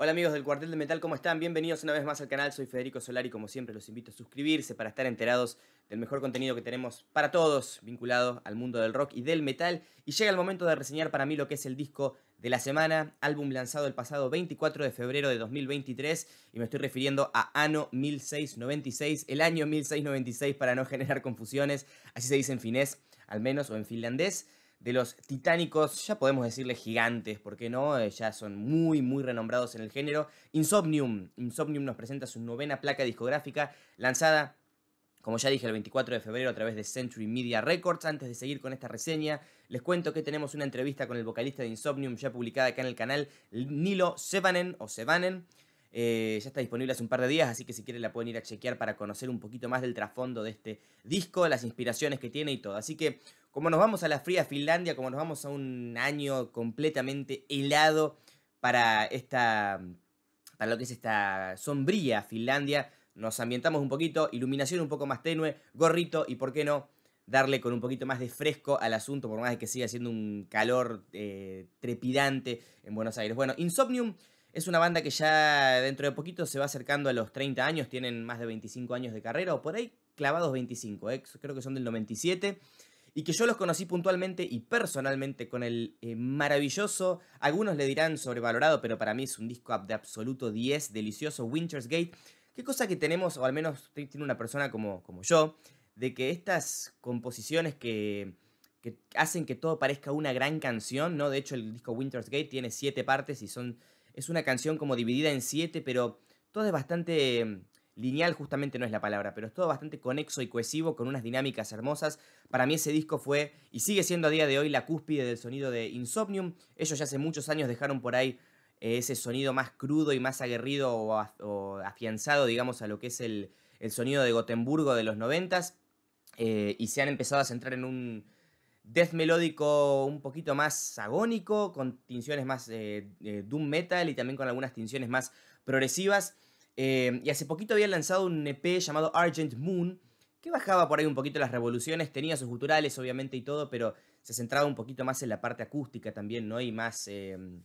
Hola amigos del Cuartel de Metal, ¿cómo están? Bienvenidos una vez más al canal, soy Federico Solari, como siempre los invito a suscribirse para estar enterados del mejor contenido que tenemos para todos vinculado al mundo del rock y del metal. Y llega el momento de reseñar para mí lo que es el disco de la semana, álbum lanzado el pasado 24 de febrero de 2023, y me estoy refiriendo a Ano 1696, el año 1696 para no generar confusiones, así se dice en finés al menos, o en finlandés de los titánicos, ya podemos decirle gigantes, ¿por qué no? Eh, ya son muy, muy renombrados en el género. Insomnium. Insomnium nos presenta su novena placa discográfica lanzada como ya dije, el 24 de febrero a través de Century Media Records. Antes de seguir con esta reseña, les cuento que tenemos una entrevista con el vocalista de Insomnium ya publicada acá en el canal, Nilo Sebanen. o Sebanen. Eh, ya está disponible hace un par de días, así que si quieren la pueden ir a chequear para conocer un poquito más del trasfondo de este disco, las inspiraciones que tiene y todo. Así que como nos vamos a la fría Finlandia, como nos vamos a un año completamente helado para esta para lo que es esta sombría Finlandia, nos ambientamos un poquito, iluminación un poco más tenue, gorrito y por qué no darle con un poquito más de fresco al asunto, por más de que siga siendo un calor eh, trepidante en Buenos Aires. Bueno, Insomnium es una banda que ya dentro de poquito se va acercando a los 30 años, tienen más de 25 años de carrera, o por ahí clavados 25, eh, creo que son del 97 y que yo los conocí puntualmente y personalmente con el eh, maravilloso, algunos le dirán sobrevalorado, pero para mí es un disco de absoluto 10, delicioso, Winter's Gate. Qué cosa que tenemos, o al menos tiene una persona como, como yo, de que estas composiciones que, hacen que todo parezca una gran canción, ¿no? De hecho, el disco Winter's Gate tiene siete partes y son. Es una canción como dividida en siete, pero todo es bastante Lineal justamente no es la palabra, pero es todo bastante conexo y cohesivo con unas dinámicas hermosas. Para mí ese disco fue y sigue siendo a día de hoy la cúspide del sonido de Insomnium. Ellos ya hace muchos años dejaron por ahí eh, ese sonido más crudo y más aguerrido o, afianzado, digamos, a lo que es el, sonido de Gotemburgo de los noventas. Eh, y se han empezado a centrar en un death melódico un poquito más agónico, con tinciones más eh, doom metal y también con algunas tinciones más progresivas. Eh, y hace poquito habían lanzado un EP llamado Argent Moon, que bajaba por ahí un poquito las revoluciones, tenía sus guturales obviamente y todo, pero se centraba un poquito más en la parte acústica también, ¿no? Y más em,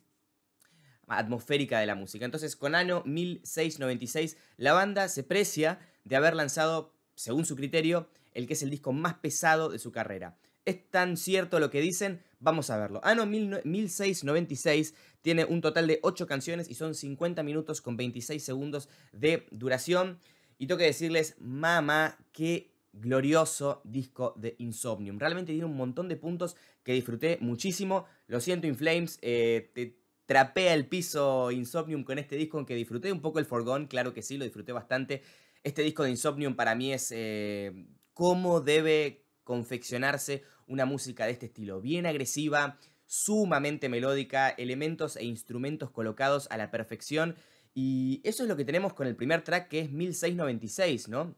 atmosférica de la música. Entonces, con año 1696, la banda se precia de haber lanzado, según su criterio, el que es el disco más pesado de su carrera. ¿Es tan cierto lo que dicen? Vamos a verlo. Ano ah, 1696 tiene un total de 8 canciones y son 50 minutos con 26 segundos de duración. Y tengo que decirles, mamá, qué glorioso disco de Insomnium. Realmente tiene un montón de puntos que disfruté muchísimo. Lo siento, Inflames, eh, te trapea el piso Insomnium con este disco, aunque disfruté un poco el Forgón, claro que sí, lo disfruté bastante. Este disco de Insomnium para mí es eh, cómo debe confeccionarse una música de este estilo bien agresiva, sumamente melódica, elementos e instrumentos colocados a la perfección. Y eso es lo que tenemos con el primer track que es 1696, ¿no?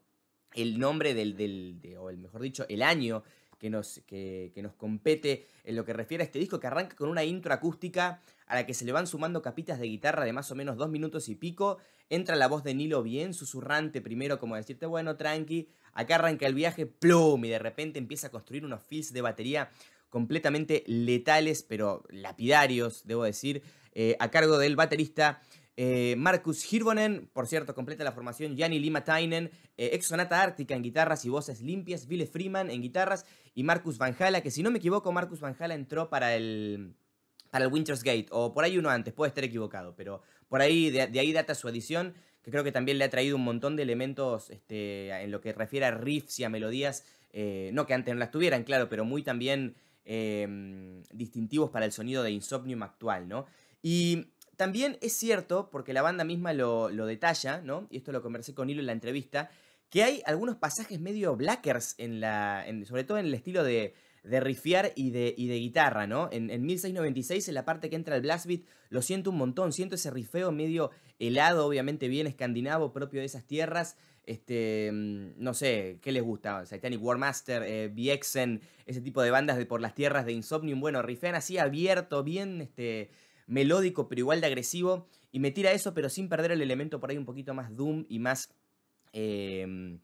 El nombre del, o el, mejor dicho, el año que nos, que, nos compete en lo que refiere a este disco, que arranca con una intro acústica a la que se le van sumando capitas de guitarra de más o menos dos minutos y pico. Entra la voz de Nilo bien susurrante primero, como decirte, bueno, tranqui, acá arranca el viaje, plum, y de repente empieza a construir unos fills de batería completamente letales, pero lapidarios, debo decir, eh, a cargo del baterista eh, Marcus Hirvonen, por cierto, completa la formación. Jani Lima Tainen, eh, ex Sonata Ártica en guitarras y voces limpias. Ville Freeman en guitarras. Y Marcus Vanjala, que si no me equivoco, Marcus Vanjala entró para el, para el Winter's Gate. O por ahí uno antes, puede estar equivocado. Pero por ahí, de, ahí data su edición, que creo que también le ha traído un montón de elementos este, en lo que refiere a riffs y a melodías. Eh, no que antes no las tuvieran, claro, pero muy también em, distintivos para el sonido de Insomnium actual, ¿no? Y también es cierto, porque la banda misma lo, detalla, ¿no? Y esto lo conversé con Hilo en la entrevista, que hay algunos pasajes medio blackers, en la, sobre todo en el estilo de, de y de, guitarra, ¿no? En, 1696, en la parte que entra el blast beat, lo siento un montón, siento ese rifeo medio helado, obviamente bien escandinavo, propio de esas tierras. Este, mm, no sé, ¿qué les gusta? Satanic Warmaster, eh, ese tipo de bandas de por las tierras de Insomnium. Bueno, rifean así abierto, bien, este, melódico, pero igual de agresivo, y me tira eso, pero sin perder el elemento por ahí un poquito más doom y más... Em,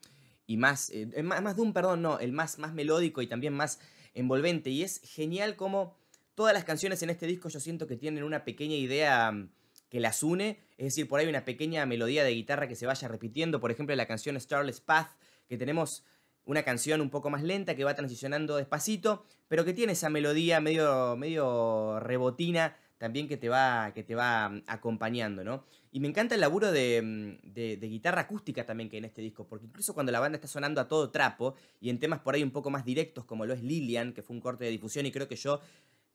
y eh, eh, más, más, doom, perdón, no, el más, más melódico y también más envolvente. Y es genial como todas las canciones en este disco yo siento que tienen una pequeña idea mm, que las une, es decir, por ahí una pequeña melodía de guitarra que se vaya repitiendo, por ejemplo, la canción Starless Path, que tenemos una canción un poco más lenta que va transicionando despacito, pero que tiene esa melodía medio, medio rebotina también que te va, que te va mm, acompañando, ¿no? Y me encanta el laburo mm, de, guitarra acústica también que hay en este disco, porque incluso cuando la banda está sonando a todo trapo y en temas por ahí un poco más directos, como lo es Lilian, que fue un corte de difusión y creo que yo...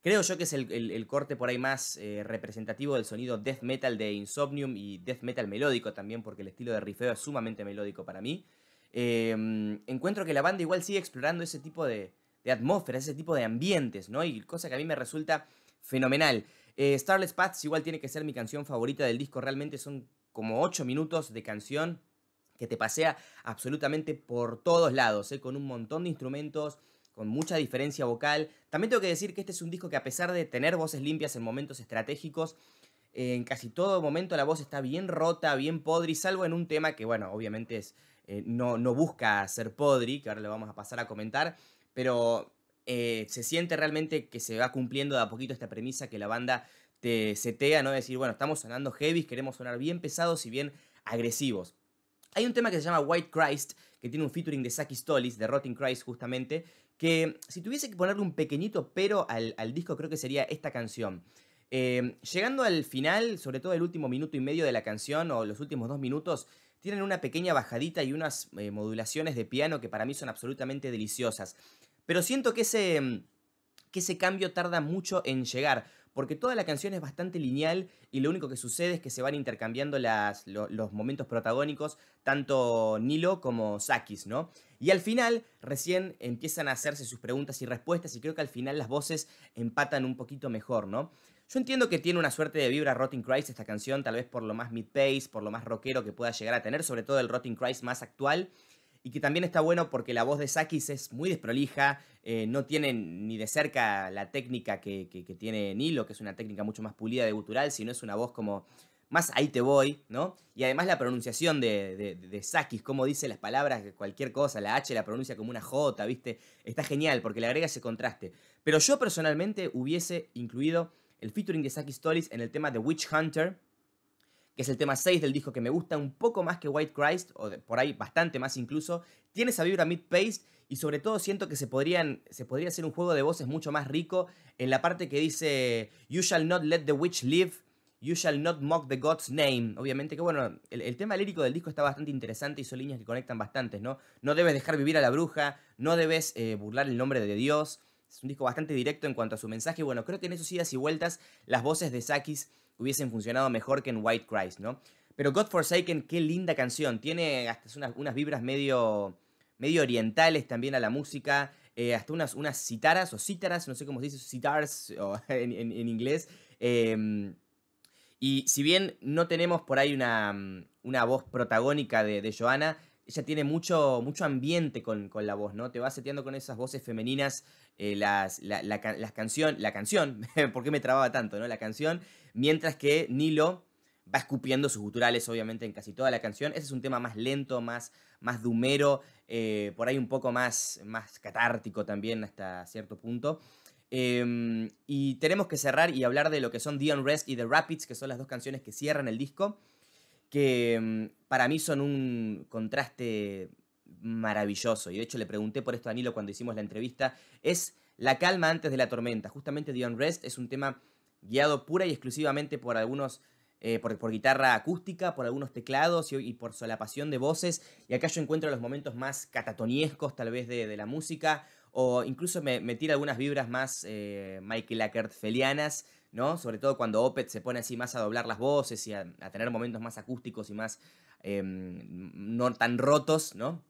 Creo yo que es el, corte por ahí más eh, representativo del sonido death metal de Insomnium y death metal melódico también, porque el estilo de rifeo es sumamente melódico para mí. Em, encuentro que la banda igual sigue explorando ese tipo de, de atmósferas, ese tipo de ambientes, ¿no? Y cosa que a mí me resulta fenomenal. Eh, Starless Paths igual tiene que ser mi canción favorita del disco. Realmente son como 8 minutos de canción que te pasea absolutamente por todos lados, eh, con un montón de instrumentos, con mucha diferencia vocal. También tengo que decir que este es un disco que a pesar de tener voces limpias en momentos estratégicos, eh, en casi todo momento la voz está bien rota, bien podri, salvo en un tema que, bueno, obviamente es, no, no busca ser podri, que ahora le vamos a pasar a comentar, pero eh, se siente realmente que se va cumpliendo de a poquito esta premisa que la banda te setea, ¿no? Decir, bueno, estamos sonando heavy, queremos sonar bien pesados y bien agresivos. Hay un tema que se llama White Christ, que tiene un featuring de Saki Stolis, de Rotting Christ justamente, que si tuviese que ponerle un pequeñito pero al, disco creo que sería esta canción. Eh, llegando al final, sobre todo el último minuto y medio de la canción o los últimos dos minutos, tienen una pequeña bajadita y unas eh, modulaciones de piano que para mí son absolutamente deliciosas. Pero siento que ese, mm, que cambio tarda mucho en llegar, porque toda la canción es bastante lineal y lo único que sucede es que se van intercambiando los momentos protagónicos, tanto Nilo como Sakis, ¿no? Y al final recién empiezan a hacerse sus preguntas y respuestas y creo que al final las voces empatan un poquito mejor, ¿no? Yo entiendo que tiene una suerte de vibra Rotting Christ esta canción, tal vez por lo más mid-pace, por lo más rockero que pueda llegar a tener, sobre todo el Rotting Christ más actual y que también está bueno porque la voz de Sakis es muy desprolija, eh, no tiene ni de cerca la técnica que, tiene Nilo, que es una técnica mucho más pulida de gutural, sino es una voz como más ahí te voy, ¿no? Y además la pronunciación de, Sakis, cómo dice las palabras, cualquier cosa, la H la pronuncia como una J, ¿viste? Está genial porque le agrega ese contraste. Pero yo personalmente hubiese incluido el featuring de Sakis Tolis en el tema de Witch Hunter, que es el tema 6 del disco que me gusta un poco más que White Christ, o por ahí bastante más incluso, tiene esa vibra mid paced y sobre todo siento que se, podrían, se podría hacer un juego de voces mucho más rico en la parte que dice You shall not let the witch live, You shall not mock the God's name. Obviamente que bueno, el, tema lírico del disco está bastante interesante y son líneas que conectan bastantes, ¿no? No debes dejar vivir a la bruja, no debes eh, burlar el nombre de Dios. Es un disco bastante directo en cuanto a su mensaje. Bueno, creo que en esos idas y vueltas las voces de Sakis hubiesen funcionado mejor que en White Christ, ¿no? Pero God Forsaken, qué linda canción. Tiene hasta unas, vibras medio, medio orientales también a la música. Eh, hasta unas, unas citaras o cítaras, no sé cómo se dice, citars en, inglés. Em, y si bien no tenemos por ahí una, una voz protagónica de, de ella tiene mucho, mucho ambiente con, la voz, ¿no? Te va seteando con esas voces femeninas eh, las, la, canción, la canción, ¿por qué me trababa tanto, no? La canción, mientras que Nilo va escupiendo sus guturales, obviamente, en casi toda la canción. Ese es un tema más lento, más, más dumero, eh, por ahí un poco más, más catártico también hasta cierto punto. Em, y tenemos que cerrar y hablar de lo que son The Unrest y The Rapids, que son las dos canciones que cierran el disco que mm, para mí son un contraste maravilloso. Y de hecho le pregunté por esto a Danilo cuando hicimos la entrevista. Es la calma antes de la tormenta. Justamente The Unrest es un tema guiado pura y exclusivamente por algunos... Eh, por, guitarra acústica, por algunos teclados y, por por solapación de voces. Y acá yo encuentro los momentos más catatoniescos tal vez de, la música. O incluso me, tira algunas vibras más eh, Michael Ackert felianas sobre todo cuando Opet se pone así más a doblar las voces y a, tener momentos más acústicos y más em, no tan rotos, ¿no?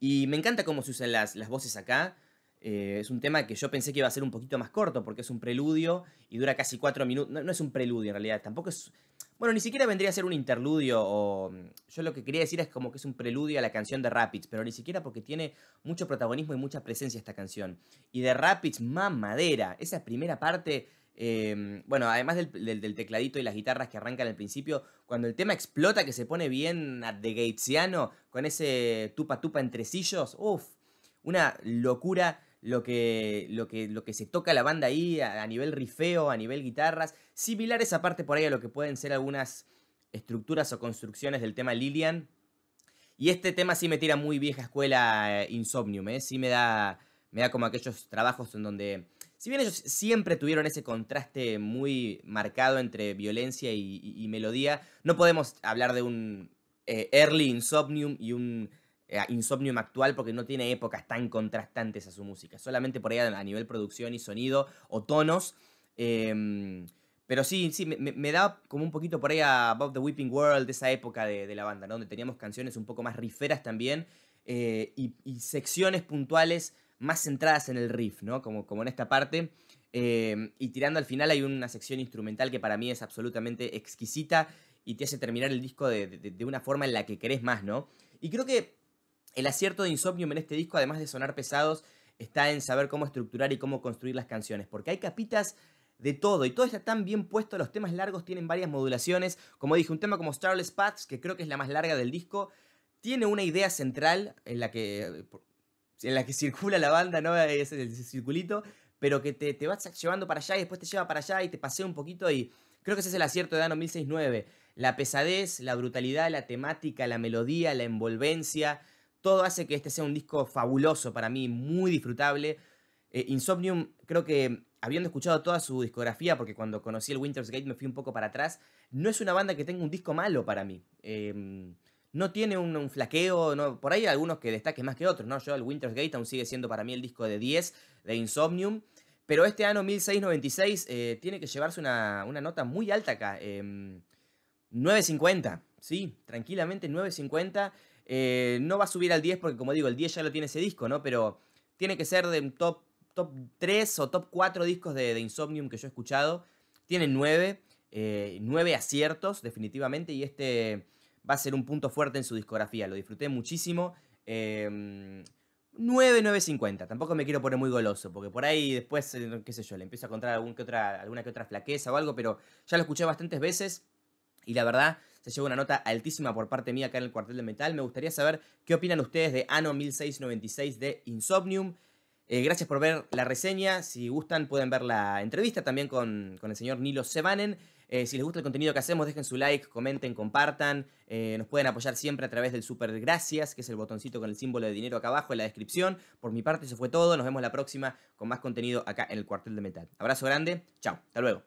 Y me encanta cómo se usan las, las voces acá. Eh, es un tema que yo pensé que iba a ser un poquito más corto porque es un preludio y dura casi cuatro minutos. No, es un preludio en realidad, tampoco es... Bueno, ni siquiera vendría a ser un interludio o... Yo lo que quería decir es como que es un preludio a la canción de Rapids, pero ni siquiera porque tiene mucho protagonismo y mucha presencia esta canción. Y de Rapids, mamadera. Esa primera parte Em, bueno, además del, tecladito y las guitarras que arrancan al principio, cuando el tema explota, que se pone bien a the Gatesiano, con ese tupa tupa entre sillos uff, una locura lo que, lo, que, lo que se toca la banda ahí a, nivel rifeo, a nivel guitarras, similares aparte por ahí a lo que pueden ser algunas estructuras o construcciones del tema Lilian. Y este tema sí me tira muy vieja escuela eh, Insomnium, eh, sí me da, me da como aquellos trabajos en donde si bien ellos siempre tuvieron ese contraste muy marcado entre violencia y, melodía, no podemos hablar de un eh, early insomnium y un eh, insomnium actual porque no tiene épocas tan contrastantes a su música. Solamente por ahí a nivel producción y sonido o tonos. Em, pero sí, sí, me, da como un poquito por ahí a Bob the Weeping World, esa época de, la banda, donde teníamos canciones un poco más riferas también eh, y, secciones puntuales más centradas en el riff, ¿no? Como, como en esta parte. Eh, y tirando al final hay una sección instrumental que para mí es absolutamente exquisita y te hace terminar el disco de, de, una forma en la que querés más, ¿no? Y creo que el acierto de Insomnium en este disco, además de sonar pesados, está en saber cómo estructurar y cómo construir las canciones, porque hay capitas de todo y todo está tan bien puesto, los temas largos tienen varias modulaciones, como dije, un tema como Starless Paths, que creo que es la más larga del disco, tiene una idea central en la que, eh, en la que circula la banda, ¿no? Eh, es el circulito, pero que te, te llevando para allá y después te lleva para allá y te pasea un poquito y creo que ese es el acierto de Dano 1069. La pesadez, la brutalidad, la temática, la melodía, la envolvencia, todo hace que este sea un disco fabuloso para mí, muy disfrutable. Eh, Insomnium, creo que habiendo escuchado toda su discografía, porque cuando conocí el Winter's Gate me fui un poco para atrás, no es una banda que tenga un disco malo para mí. Em, no tiene un, flaqueo, no, por ahí hay algunos que destaquen más que otros, ¿no? Yo el Winter's Gate aún sigue siendo para mí el disco de 10 de Insomnium, pero este año 1696 eh, tiene que llevarse una, nota muy alta acá, 9.50, em, sí, tranquilamente 9.50, eh, no va a subir al 10 porque como digo, el 10 ya lo tiene ese disco, ¿no? Pero tiene que ser de top, top 3 o top 4 discos de, de Insomnium que yo he escuchado, tiene 9, 9 eh, aciertos definitivamente y este va a ser un punto fuerte en su discografía. Lo disfruté muchísimo. 9,950. Em, Tampoco me quiero poner muy goloso, porque por ahí después, eh, qué sé yo, le empiezo a encontrar algún que otra, alguna que otra flaqueza o algo, pero ya lo escuché bastantes veces y la verdad se lleva una nota altísima por parte mía acá en el cuartel de metal. Me gustaría saber qué opinan ustedes de Ano 1696 de Insomnium. Eh, gracias por ver la reseña. Si gustan, pueden ver la entrevista también con, con el señor Nilo Sebanen. Eh, si les gusta el contenido que hacemos, dejen su like, comenten, compartan. Eh, nos pueden apoyar siempre a través del super gracias, que es el botoncito con el símbolo de dinero acá abajo en la descripción. Por mi parte, eso fue todo. Nos vemos la próxima con más contenido acá en el cuartel de metal. Abrazo grande. Chao. Hasta luego.